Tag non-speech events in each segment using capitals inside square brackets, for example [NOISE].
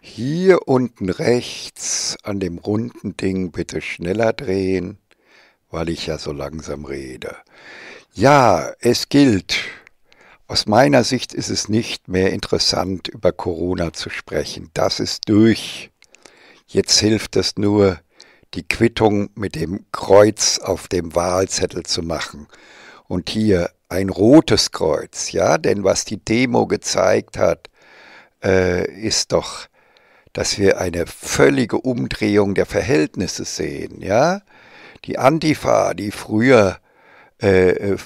Hier unten rechts an dem runden Ding bitte schneller drehen, weil ich ja so langsam rede. Ja, es gilt. Aus meiner Sicht ist es nicht mehr interessant, über Corona zu sprechen. Das ist durch. Jetzt hilft es nur, die Quittung mit dem Kreuz auf dem Wahlzettel zu machen. Und hier ein rotes Kreuz, ja, denn was die Demo gezeigt hat, äh, ist doch dass wir eine völlige Umdrehung der Verhältnisse sehen. Ja, die Antifa, die früher äh, äh,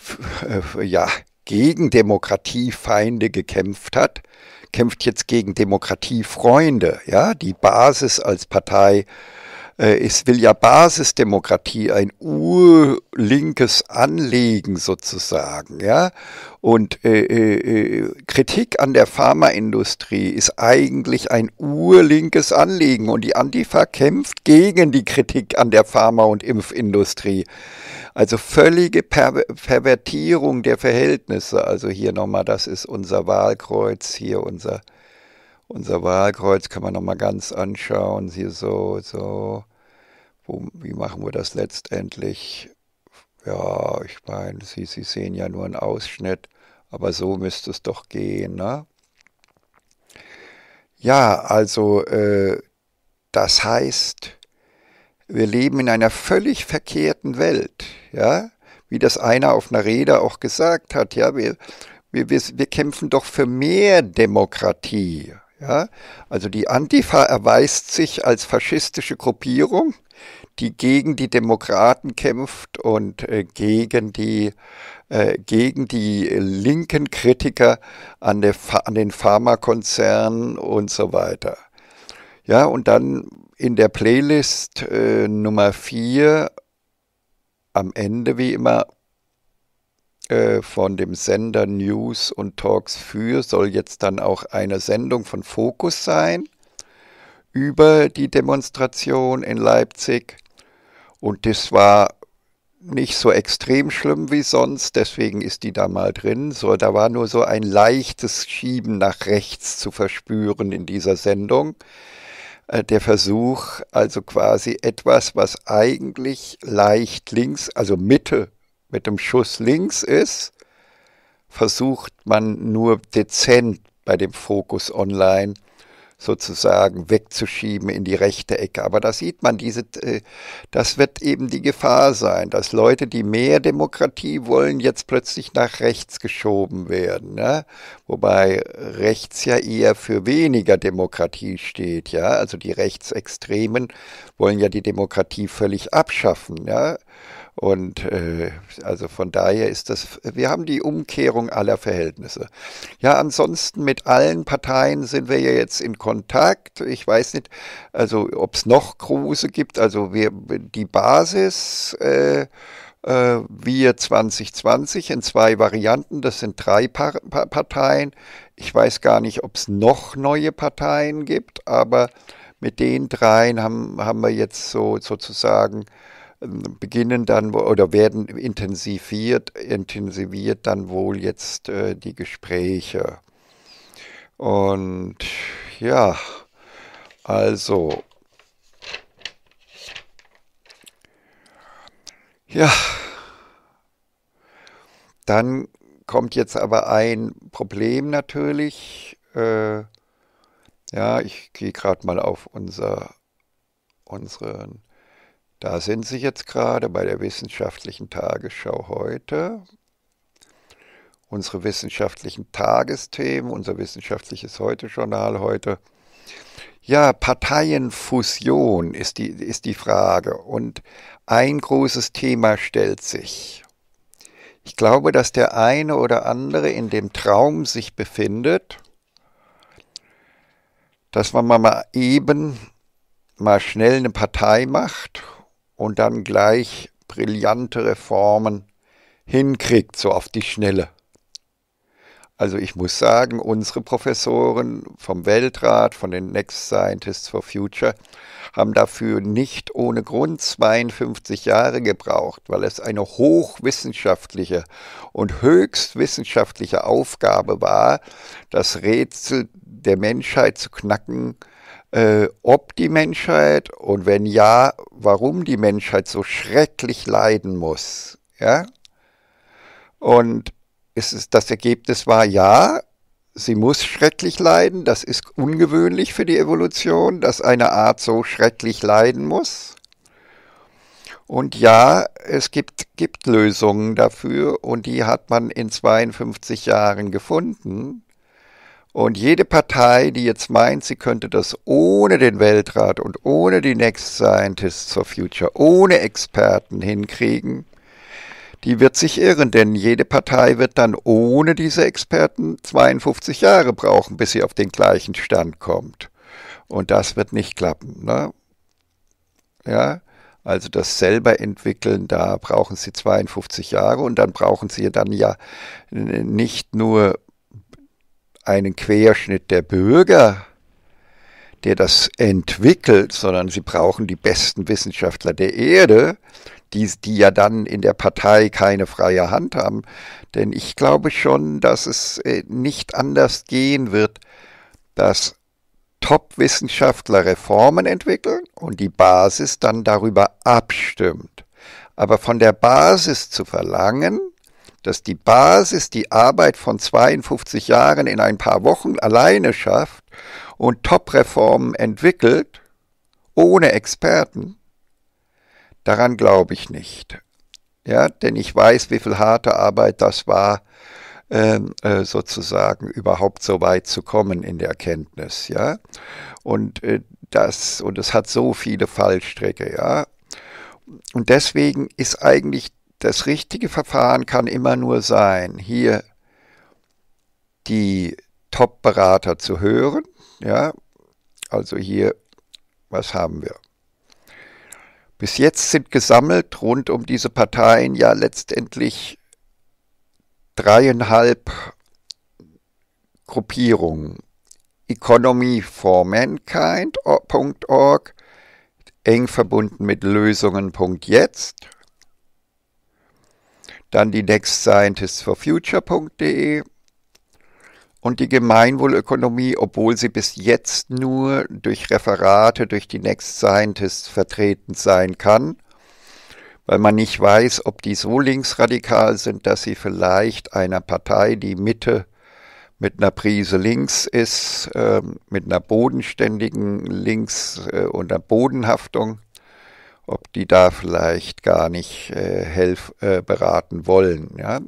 äh ja gegen Demokratiefeinde gekämpft hat, kämpft jetzt gegen Demokratiefreunde. Ja, die Basis als Partei äh, es will ja Basisdemokratie, ein urlinkes Anliegen sozusagen, ja. Und äh, äh, äh, Kritik an der Pharmaindustrie ist eigentlich ein urlinkes Anliegen und die Antifa kämpft gegen die Kritik an der Pharma- und Impfindustrie. Also völlige per Pervertierung der Verhältnisse. Also hier nochmal, das ist unser Wahlkreuz, hier unser unser Wahlkreuz kann man nochmal ganz anschauen, hier so, so wie machen wir das letztendlich? Ja, ich meine, Sie, Sie sehen ja nur einen Ausschnitt, aber so müsste es doch gehen. Ne? Ja, also äh, das heißt, wir leben in einer völlig verkehrten Welt. Ja, wie das einer auf einer Rede auch gesagt hat. Ja, wir, wir, wir, wir kämpfen doch für mehr Demokratie. Ja, also die Antifa erweist sich als faschistische Gruppierung, die gegen die Demokraten kämpft und äh, gegen, die, äh, gegen die linken Kritiker an, der, an den Pharmakonzernen und so weiter. Ja, und dann in der Playlist äh, Nummer 4 am Ende wie immer äh, von dem Sender News und Talks für soll jetzt dann auch eine Sendung von Fokus sein über die Demonstration in Leipzig. Und das war nicht so extrem schlimm wie sonst, deswegen ist die da mal drin. So, da war nur so ein leichtes Schieben nach rechts zu verspüren in dieser Sendung. Äh, der Versuch, also quasi etwas, was eigentlich leicht links, also Mitte mit dem Schuss links ist, versucht man nur dezent bei dem Fokus online sozusagen wegzuschieben in die rechte Ecke. Aber da sieht man, diese, äh, das wird eben die Gefahr sein, dass Leute, die mehr Demokratie wollen, jetzt plötzlich nach rechts geschoben werden. Ne? Wobei rechts ja eher für weniger Demokratie steht. Ja? Also die Rechtsextremen wollen ja die Demokratie völlig abschaffen. Ja? Und äh, also von daher ist das, wir haben die Umkehrung aller Verhältnisse. Ja, ansonsten mit allen Parteien sind wir ja jetzt in Kontakt. Ich weiß nicht, also ob es noch Große gibt. Also wir, die Basis. Äh, äh wir 2020 in zwei Varianten. Das sind drei pa pa Parteien. Ich weiß gar nicht, ob es noch neue Parteien gibt, aber mit den dreien haben, haben wir jetzt so sozusagen beginnen dann oder werden intensiviert, intensiviert dann wohl jetzt äh, die Gespräche. Und ja, also, ja, dann kommt jetzt aber ein Problem natürlich. Äh, ja, ich gehe gerade mal auf unser, unseren da sind Sie jetzt gerade bei der wissenschaftlichen Tagesschau heute. Unsere wissenschaftlichen Tagesthemen, unser wissenschaftliches Heute-Journal heute. Ja, Parteienfusion ist die, ist die Frage. Und ein großes Thema stellt sich. Ich glaube, dass der eine oder andere in dem Traum sich befindet, dass man mal eben mal schnell eine Partei macht und dann gleich brillante Reformen hinkriegt, so auf die Schnelle. Also ich muss sagen, unsere Professoren vom Weltrat, von den Next Scientists for Future, haben dafür nicht ohne Grund 52 Jahre gebraucht, weil es eine hochwissenschaftliche und höchst wissenschaftliche Aufgabe war, das Rätsel der Menschheit zu knacken, äh, ob die Menschheit und wenn ja, warum die Menschheit so schrecklich leiden muss. Ja? Und es ist, das Ergebnis war ja, sie muss schrecklich leiden. Das ist ungewöhnlich für die Evolution, dass eine Art so schrecklich leiden muss. Und ja, es gibt, gibt Lösungen dafür und die hat man in 52 Jahren gefunden. Und jede Partei, die jetzt meint, sie könnte das ohne den Weltrat und ohne die Next Scientists for Future, ohne Experten hinkriegen, die wird sich irren, denn jede Partei wird dann ohne diese Experten 52 Jahre brauchen, bis sie auf den gleichen Stand kommt. Und das wird nicht klappen. Ne? Ja, also das selber entwickeln, da brauchen sie 52 Jahre und dann brauchen sie dann ja nicht nur einen Querschnitt der Bürger, der das entwickelt, sondern sie brauchen die besten Wissenschaftler der Erde, die, die ja dann in der Partei keine freie Hand haben. Denn ich glaube schon, dass es äh, nicht anders gehen wird, dass Top-Wissenschaftler Reformen entwickeln und die Basis dann darüber abstimmt. Aber von der Basis zu verlangen, dass die Basis die Arbeit von 52 Jahren in ein paar Wochen alleine schafft und Top-Reformen entwickelt, ohne Experten, daran glaube ich nicht. Ja, denn ich weiß, wie viel harte Arbeit das war, ähm, äh, sozusagen überhaupt so weit zu kommen in der Erkenntnis, ja. Und äh, das, und es hat so viele Fallstricke, ja. Und deswegen ist eigentlich das richtige Verfahren kann immer nur sein, hier die Top-Berater zu hören. Ja, also hier, was haben wir? Bis jetzt sind gesammelt rund um diese Parteien ja letztendlich dreieinhalb Gruppierungen. Economy for Mankind.org, eng verbunden mit Lösungen.jetzt, dann die nextscientistsforfuture.de und die Gemeinwohlökonomie, obwohl sie bis jetzt nur durch Referate, durch die Next Scientists vertreten sein kann, weil man nicht weiß, ob die so linksradikal sind, dass sie vielleicht einer Partei, die Mitte mit einer Prise links ist, äh, mit einer bodenständigen Links- äh, und einer Bodenhaftung, ob die da vielleicht gar nicht äh, helf, äh, beraten wollen. Ja?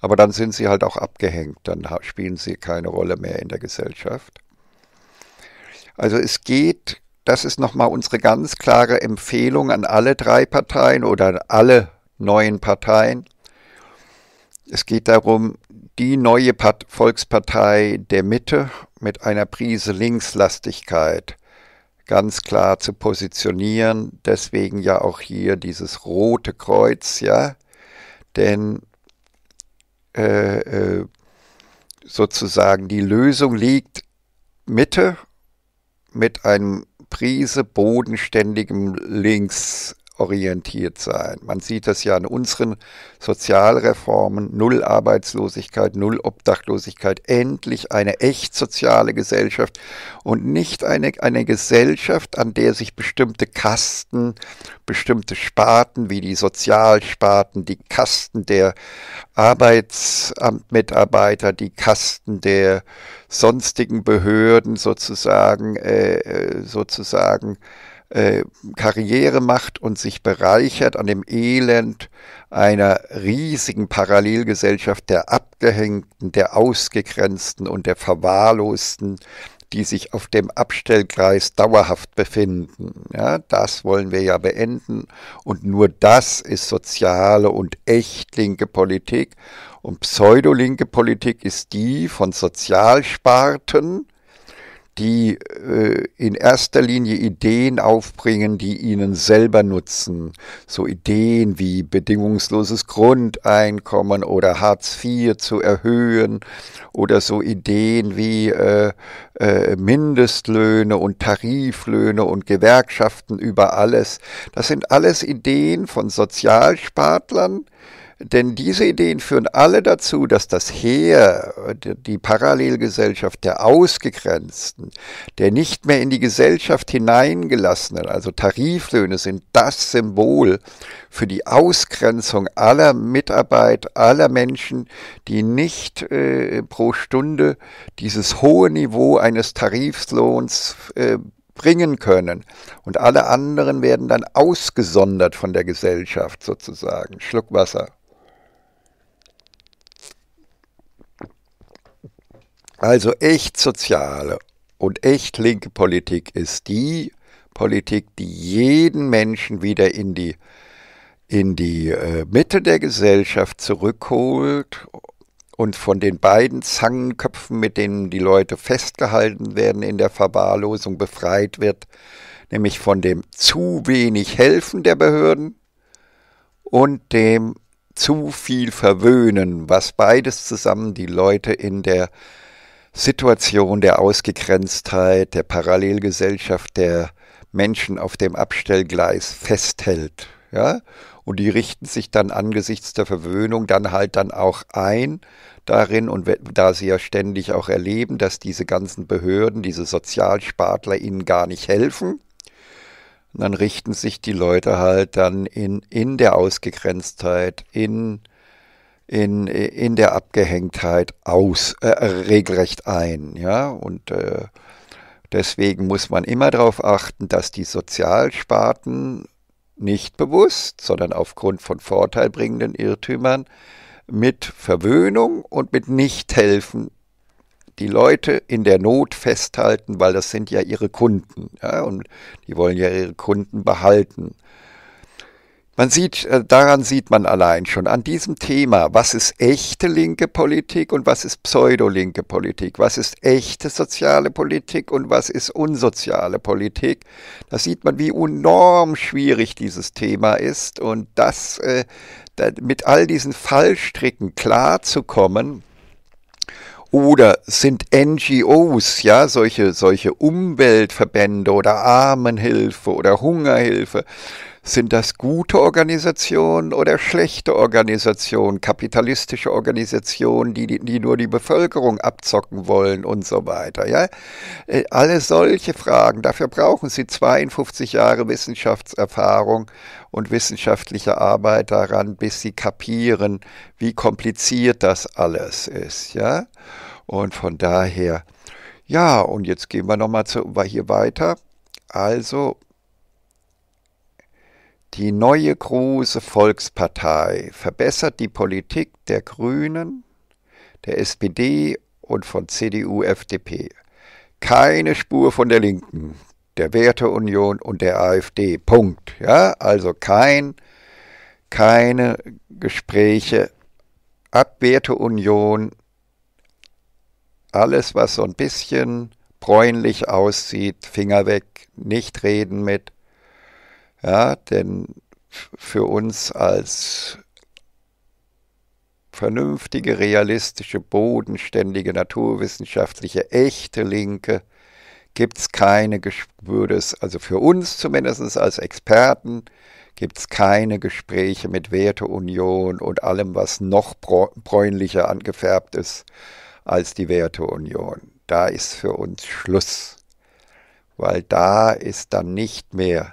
Aber dann sind sie halt auch abgehängt, dann spielen sie keine Rolle mehr in der Gesellschaft. Also es geht, das ist nochmal unsere ganz klare Empfehlung an alle drei Parteien oder an alle neuen Parteien. Es geht darum, die neue Volkspartei der Mitte mit einer Prise Linkslastigkeit ganz klar zu positionieren. Deswegen ja auch hier dieses rote Kreuz, ja. Denn äh, äh, sozusagen die Lösung liegt Mitte mit einem Prise bodenständigem Links orientiert sein. Man sieht das ja an unseren Sozialreformen, null Arbeitslosigkeit, null Obdachlosigkeit, endlich eine echt soziale Gesellschaft und nicht eine, eine Gesellschaft, an der sich bestimmte Kasten, bestimmte Sparten wie die Sozialsparten, die Kasten der Arbeitsamtmitarbeiter, die Kasten der sonstigen Behörden sozusagen, äh, äh sozusagen, äh, Karriere macht und sich bereichert an dem Elend einer riesigen Parallelgesellschaft der Abgehängten, der Ausgegrenzten und der Verwahrlosten, die sich auf dem Abstellkreis dauerhaft befinden. Ja, das wollen wir ja beenden. Und nur das ist soziale und echt linke Politik. Und pseudolinke Politik ist die von Sozialsparten, die äh, in erster Linie Ideen aufbringen, die ihnen selber nutzen. So Ideen wie bedingungsloses Grundeinkommen oder Hartz IV zu erhöhen oder so Ideen wie äh, äh, Mindestlöhne und Tariflöhne und Gewerkschaften über alles. Das sind alles Ideen von Sozialspartlern, denn diese Ideen führen alle dazu, dass das Heer, die Parallelgesellschaft der Ausgegrenzten, der nicht mehr in die Gesellschaft hineingelassenen, also Tariflöhne sind das Symbol für die Ausgrenzung aller Mitarbeit, aller Menschen, die nicht äh, pro Stunde dieses hohe Niveau eines Tariflohns äh, bringen können. Und alle anderen werden dann ausgesondert von der Gesellschaft sozusagen. Schluck Wasser. Also echt soziale und echt linke Politik ist die Politik, die jeden Menschen wieder in die, in die äh, Mitte der Gesellschaft zurückholt und von den beiden Zangenköpfen, mit denen die Leute festgehalten werden in der Verwahrlosung, befreit wird, nämlich von dem zu wenig Helfen der Behörden und dem zu viel Verwöhnen, was beides zusammen die Leute in der Situation der Ausgegrenztheit, der Parallelgesellschaft der Menschen auf dem Abstellgleis festhält. Ja? Und die richten sich dann angesichts der Verwöhnung dann halt dann auch ein darin und da sie ja ständig auch erleben, dass diese ganzen Behörden, diese Sozialspartler ihnen gar nicht helfen, dann richten sich die Leute halt dann in, in der Ausgegrenztheit, in in, in der Abgehängtheit aus, äh, regelrecht ein. Ja? Und äh, deswegen muss man immer darauf achten, dass die Sozialsparten nicht bewusst, sondern aufgrund von vorteilbringenden Irrtümern mit Verwöhnung und mit Nichthelfen die Leute in der Not festhalten, weil das sind ja ihre Kunden. Ja? Und die wollen ja ihre Kunden behalten. Man sieht, äh, daran sieht man allein schon, an diesem Thema, was ist echte linke Politik und was ist pseudolinke Politik, was ist echte soziale Politik und was ist unsoziale Politik, da sieht man, wie enorm schwierig dieses Thema ist und das äh, mit all diesen Fallstricken klarzukommen, oder sind NGOs, ja, solche, solche Umweltverbände oder Armenhilfe oder Hungerhilfe, sind das gute Organisationen oder schlechte Organisationen, kapitalistische Organisationen, die, die nur die Bevölkerung abzocken wollen und so weiter? Ja? Äh, alle solche Fragen, dafür brauchen Sie 52 Jahre Wissenschaftserfahrung und wissenschaftliche Arbeit daran, bis Sie kapieren, wie kompliziert das alles ist. Ja? Und von daher, ja, und jetzt gehen wir nochmal hier weiter. Also, die neue große Volkspartei verbessert die Politik der Grünen, der SPD und von CDU, FDP. Keine Spur von der Linken, der Werteunion und der AfD. Punkt. Ja, also kein, keine Gespräche ab Werteunion. Alles, was so ein bisschen bräunlich aussieht, Finger weg, nicht reden mit ja, denn für uns als vernünftige, realistische, bodenständige, naturwissenschaftliche, echte Linke gibt es keine, würde es, also für uns zumindest als Experten, gibt es keine Gespräche mit Werteunion und allem, was noch bräunlicher angefärbt ist als die Werteunion. Da ist für uns Schluss, weil da ist dann nicht mehr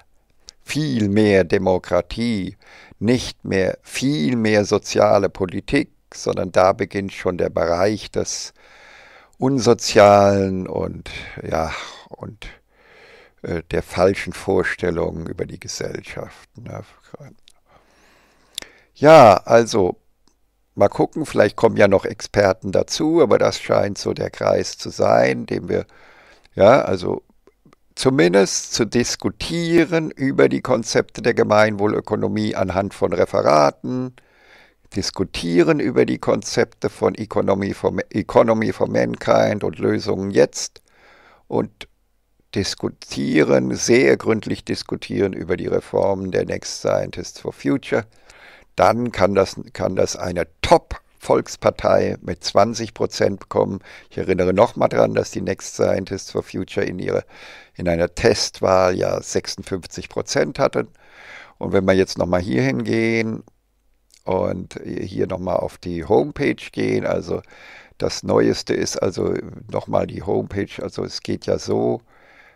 viel mehr Demokratie, nicht mehr viel mehr soziale Politik, sondern da beginnt schon der Bereich des Unsozialen und ja und äh, der falschen Vorstellungen über die Gesellschaft. Ne? Ja, also mal gucken, vielleicht kommen ja noch Experten dazu, aber das scheint so der Kreis zu sein, dem wir ja also zumindest zu diskutieren über die Konzepte der Gemeinwohlökonomie anhand von Referaten, diskutieren über die Konzepte von Economy for, Economy for Mankind und Lösungen jetzt und diskutieren, sehr gründlich diskutieren über die Reformen der Next Scientists for Future, dann kann das, kann das eine Top- Volkspartei mit 20 Prozent bekommen. Ich erinnere nochmal daran, dass die Next Scientists for Future in, ihre, in einer Testwahl ja 56 Prozent hatten. Und wenn wir jetzt nochmal hier hingehen und hier nochmal auf die Homepage gehen, also das Neueste ist also nochmal die Homepage, also es geht ja so,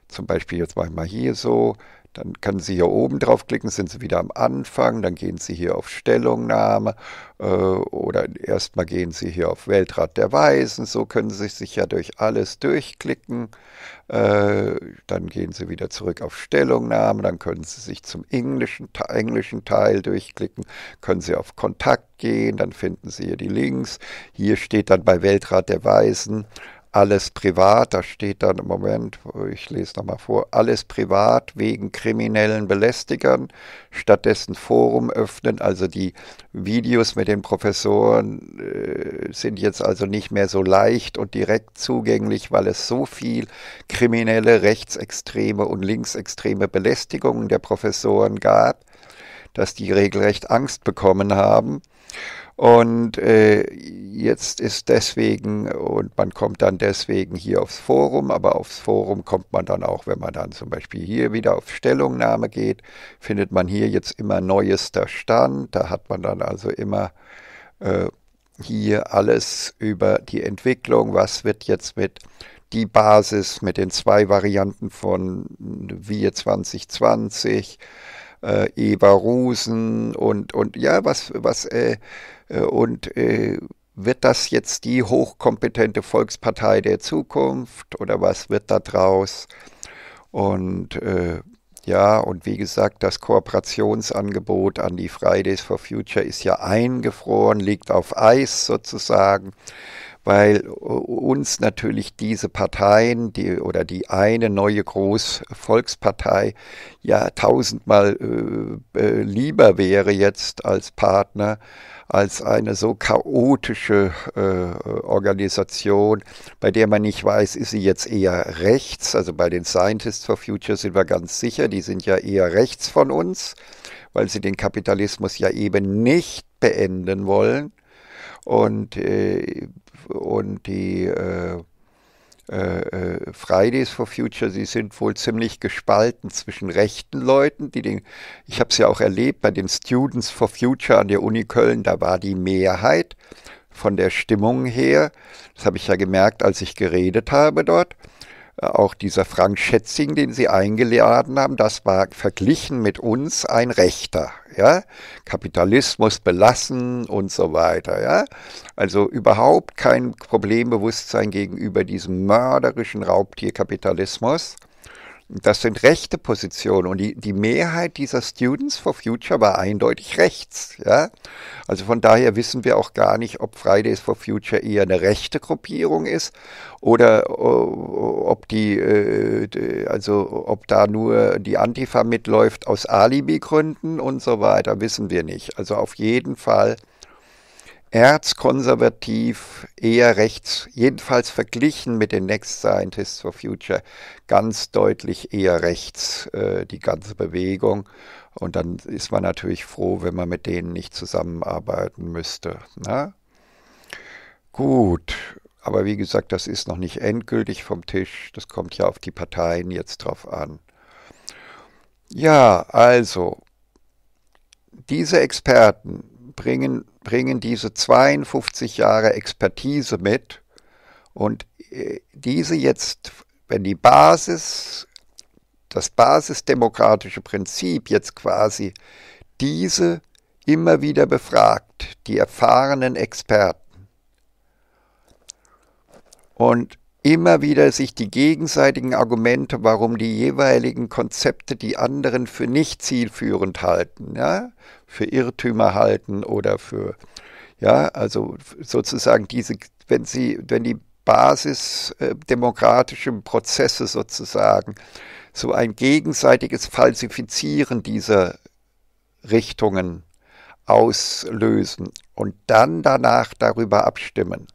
zum Beispiel jetzt mache ich mal hier so, dann können Sie hier oben draufklicken, sind Sie wieder am Anfang, dann gehen Sie hier auf Stellungnahme äh, oder erstmal gehen Sie hier auf Weltrat der Weisen. So können Sie sich ja durch alles durchklicken. Äh, dann gehen Sie wieder zurück auf Stellungnahme, dann können Sie sich zum englischen, englischen Teil durchklicken, können Sie auf Kontakt gehen, dann finden Sie hier die Links. Hier steht dann bei Weltrat der Weisen alles privat, da steht dann im Moment, ich lese nochmal vor, alles privat wegen kriminellen Belästigern, stattdessen Forum öffnen, also die Videos mit den Professoren äh, sind jetzt also nicht mehr so leicht und direkt zugänglich, weil es so viel kriminelle, rechtsextreme und linksextreme Belästigungen der Professoren gab, dass die regelrecht Angst bekommen haben. Und äh, jetzt ist deswegen, und man kommt dann deswegen hier aufs Forum, aber aufs Forum kommt man dann auch, wenn man dann zum Beispiel hier wieder auf Stellungnahme geht, findet man hier jetzt immer neuester Stand. Da hat man dann also immer äh, hier alles über die Entwicklung, was wird jetzt mit die Basis, mit den zwei Varianten von Wir 2020, äh, Rusen und, und ja, was, was, äh, äh, und äh, wird das jetzt die hochkompetente Volkspartei der Zukunft oder was wird da draus? Und äh, ja, und wie gesagt, das Kooperationsangebot an die Fridays for Future ist ja eingefroren, liegt auf Eis sozusagen weil uns natürlich diese Parteien die, oder die eine neue Großvolkspartei ja tausendmal äh, äh, lieber wäre jetzt als Partner als eine so chaotische äh, Organisation, bei der man nicht weiß, ist sie jetzt eher rechts, also bei den Scientists for Future sind wir ganz sicher, die sind ja eher rechts von uns, weil sie den Kapitalismus ja eben nicht beenden wollen und, äh, und die äh, äh, äh, Fridays for Future, sie sind wohl ziemlich gespalten zwischen rechten Leuten, die den, ich habe es ja auch erlebt, bei den Students for Future an der Uni Köln, da war die Mehrheit von der Stimmung her, das habe ich ja gemerkt, als ich geredet habe dort, auch dieser Frank Schätzing, den Sie eingeladen haben, das war verglichen mit uns ein Rechter. Ja? Kapitalismus belassen und so weiter. Ja? Also überhaupt kein Problembewusstsein gegenüber diesem mörderischen Raubtierkapitalismus. Das sind rechte Positionen und die, die Mehrheit dieser Students for Future war eindeutig rechts. Ja? Also von daher wissen wir auch gar nicht, ob Fridays for Future eher eine rechte Gruppierung ist oder ob die, äh, also ob da nur die Antifa mitläuft aus Alibi-Gründen und so weiter, wissen wir nicht. Also auf jeden Fall erzkonservativ, eher rechts, jedenfalls verglichen mit den Next Scientists for Future, ganz deutlich eher rechts äh, die ganze Bewegung. Und dann ist man natürlich froh, wenn man mit denen nicht zusammenarbeiten müsste. Na? Ne? Gut, aber wie gesagt, das ist noch nicht endgültig vom Tisch. Das kommt ja auf die Parteien jetzt drauf an. Ja, also, diese Experten bringen bringen diese 52 Jahre Expertise mit und äh, diese jetzt, wenn die Basis, das basisdemokratische Prinzip jetzt quasi diese immer wieder befragt, die erfahrenen Experten. Und immer wieder sich die gegenseitigen Argumente, warum die jeweiligen Konzepte die anderen für nicht zielführend halten, ja, für Irrtümer halten oder für, ja, also sozusagen diese, wenn sie, wenn die Basis äh, demokratischen Prozesse sozusagen so ein gegenseitiges Falsifizieren dieser Richtungen auslösen und dann danach darüber abstimmen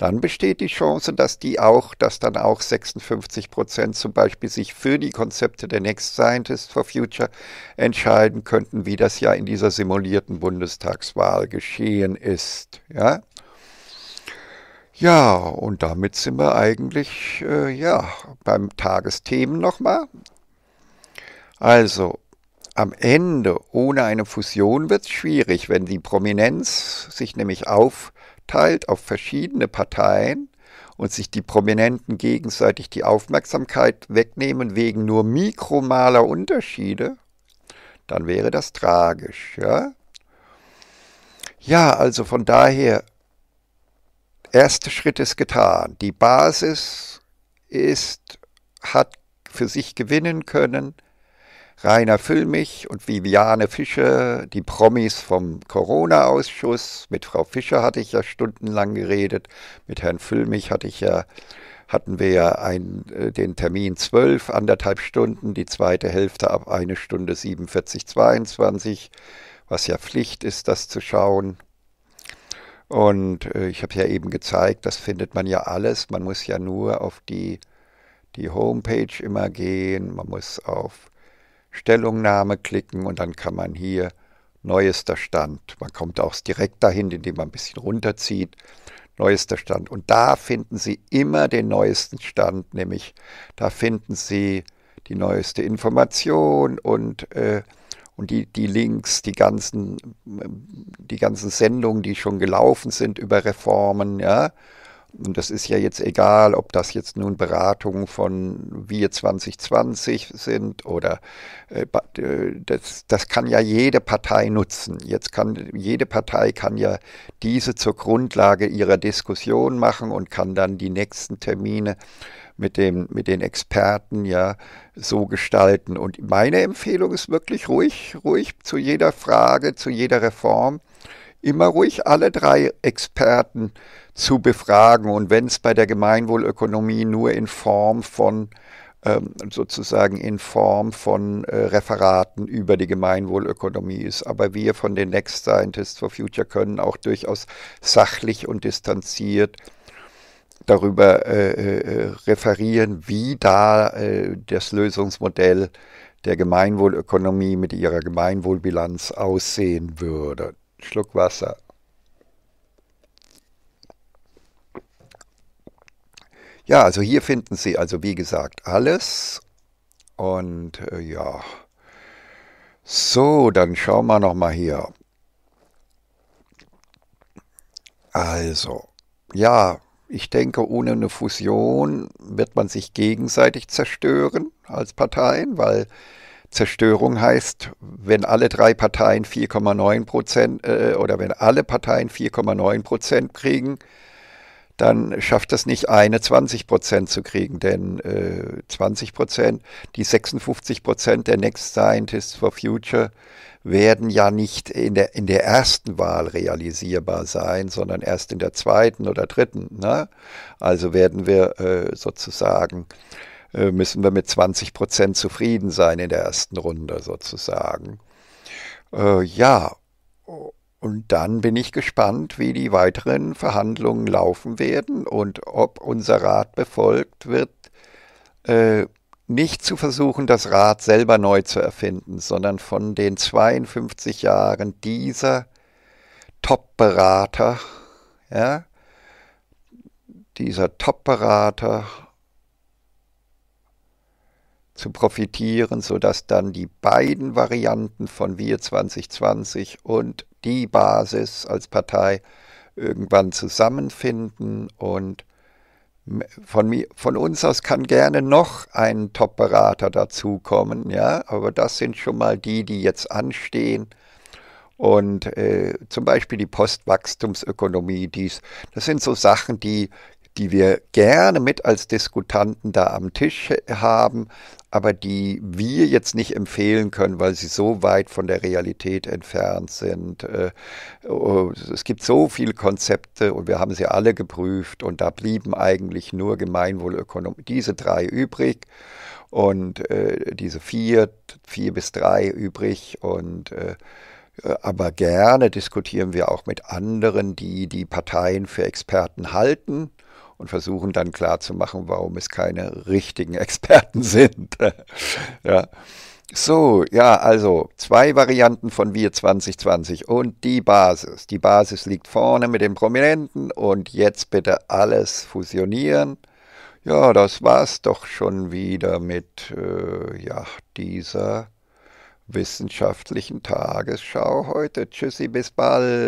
dann besteht die Chance, dass die auch, dass dann auch 56 Prozent zum Beispiel sich für die Konzepte der Next Scientist for Future entscheiden könnten, wie das ja in dieser simulierten Bundestagswahl geschehen ist. Ja, ja und damit sind wir eigentlich äh, ja, beim Tagesthemen nochmal. Also, am Ende ohne eine Fusion wird es schwierig, wenn die Prominenz sich nämlich auf aufteilt auf verschiedene Parteien und sich die Prominenten gegenseitig die Aufmerksamkeit wegnehmen wegen nur mikromaler Unterschiede, dann wäre das tragisch. Ja, ja also von daher, erster Schritt ist getan. Die Basis ist, hat für sich gewinnen können, Rainer Füllmich und Viviane Fischer, die Promis vom Corona-Ausschuss. Mit Frau Fischer hatte ich ja stundenlang geredet. Mit Herrn Füllmich hatte ich ja, hatten wir ja ein, äh, den Termin zwölf, anderthalb Stunden, die zweite Hälfte ab eine Stunde 47, 22, was ja Pflicht ist, das zu schauen. Und äh, ich habe ja eben gezeigt, das findet man ja alles. Man muss ja nur auf die, die Homepage immer gehen. Man muss auf Stellungnahme klicken und dann kann man hier neuester Stand. Man kommt auch direkt dahin, indem man ein bisschen runterzieht. Neuester Stand. Und da finden Sie immer den neuesten Stand, nämlich da finden Sie die neueste Information und, äh, und die, die Links, die ganzen, die ganzen Sendungen, die schon gelaufen sind über Reformen, ja. Und das ist ja jetzt egal, ob das jetzt nun Beratungen von Wir 2020 sind oder äh, äh, das, das kann ja jede Partei nutzen. Jetzt kann jede Partei kann ja diese zur Grundlage ihrer Diskussion machen und kann dann die nächsten Termine mit, dem, mit den Experten ja so gestalten. Und meine Empfehlung ist wirklich ruhig, ruhig zu jeder Frage, zu jeder Reform immer ruhig alle drei Experten zu befragen. Und wenn es bei der Gemeinwohlökonomie nur in Form von ähm, sozusagen in Form von äh, Referaten über die Gemeinwohlökonomie ist. Aber wir von den Next Scientists for Future können auch durchaus sachlich und distanziert darüber äh, äh, referieren, wie da das Lösungsmodell der Gemeinwohlökonomie mit ihrer Gemeinwohlbilanz aussehen würde. Schluck Wasser. Ja, also hier finden Sie also wie gesagt alles. Und äh, ja, so, dann schauen wir nochmal hier. Also, ja, ich denke, ohne eine Fusion wird man sich gegenseitig zerstören als Parteien, weil Zerstörung heißt, wenn alle drei Parteien 4,9 Prozent äh, oder wenn alle Parteien 4,9 Prozent kriegen, dann schafft es nicht eine 20 Prozent zu kriegen, denn äh, 20 Prozent, die 56 Prozent der Next Scientists for Future werden ja nicht in der, in der ersten Wahl realisierbar sein, sondern erst in der zweiten oder dritten. Ne? Also werden wir äh, sozusagen äh, müssen wir mit 20 Prozent zufrieden sein in der ersten Runde sozusagen. Äh, ja, und dann bin ich gespannt, wie die weiteren Verhandlungen laufen werden und ob unser Rat befolgt wird, äh, nicht zu versuchen, das Rad selber neu zu erfinden, sondern von den 52 Jahren dieser Top-Berater, ja, dieser Top-Berater zu profitieren, sodass dann die beiden Varianten von Wir 2020 und die Basis als Partei irgendwann zusammenfinden und von, mir, von uns aus kann gerne noch ein Top-Berater dazukommen, ja, aber das sind schon mal die, die jetzt anstehen. Und äh, zum Beispiel die Postwachstumsökonomie, dies, das sind so Sachen, die, die wir gerne mit als Diskutanten da am Tisch haben, aber die wir jetzt nicht empfehlen können, weil sie so weit von der Realität entfernt sind. Äh, oh, es gibt so viele Konzepte und wir haben sie alle geprüft und da blieben eigentlich nur Gemeinwohlökonomie, diese drei übrig und äh, diese vier, vier bis drei übrig und äh, aber gerne diskutieren wir auch mit anderen, die die Parteien für Experten halten und versuchen dann klarzumachen, warum es keine richtigen Experten [LAUGHS] sind. ja. So, ja, also zwei Varianten von Wir 2020 und die Basis. Die Basis liegt vorne mit den Prominenten und jetzt bitte alles fusionieren. Ja, das war's doch schon wieder mit äh, ja, dieser wissenschaftlichen Tagesschau heute. Tschüssi, bis bald.